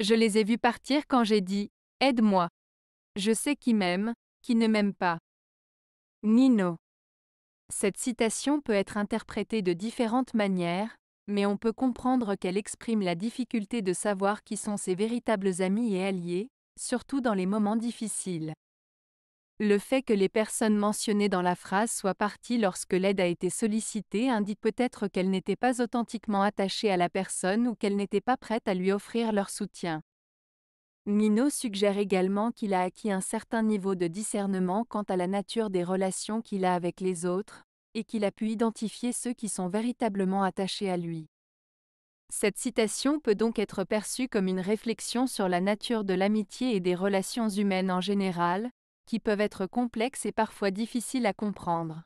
Je les ai vus partir quand j'ai dit ⁇ Aide-moi ⁇ Je sais qui m'aime, qui ne m'aime pas. Nino. Cette citation peut être interprétée de différentes manières, mais on peut comprendre qu'elle exprime la difficulté de savoir qui sont ses véritables amis et alliés, surtout dans les moments difficiles. Le fait que les personnes mentionnées dans la phrase soient parties lorsque l'aide a été sollicitée indique peut-être qu'elles n'étaient pas authentiquement attachées à la personne ou qu'elles n'étaient pas prêtes à lui offrir leur soutien. Minot suggère également qu'il a acquis un certain niveau de discernement quant à la nature des relations qu'il a avec les autres, et qu'il a pu identifier ceux qui sont véritablement attachés à lui. Cette citation peut donc être perçue comme une réflexion sur la nature de l'amitié et des relations humaines en général, qui peuvent être complexes et parfois difficiles à comprendre.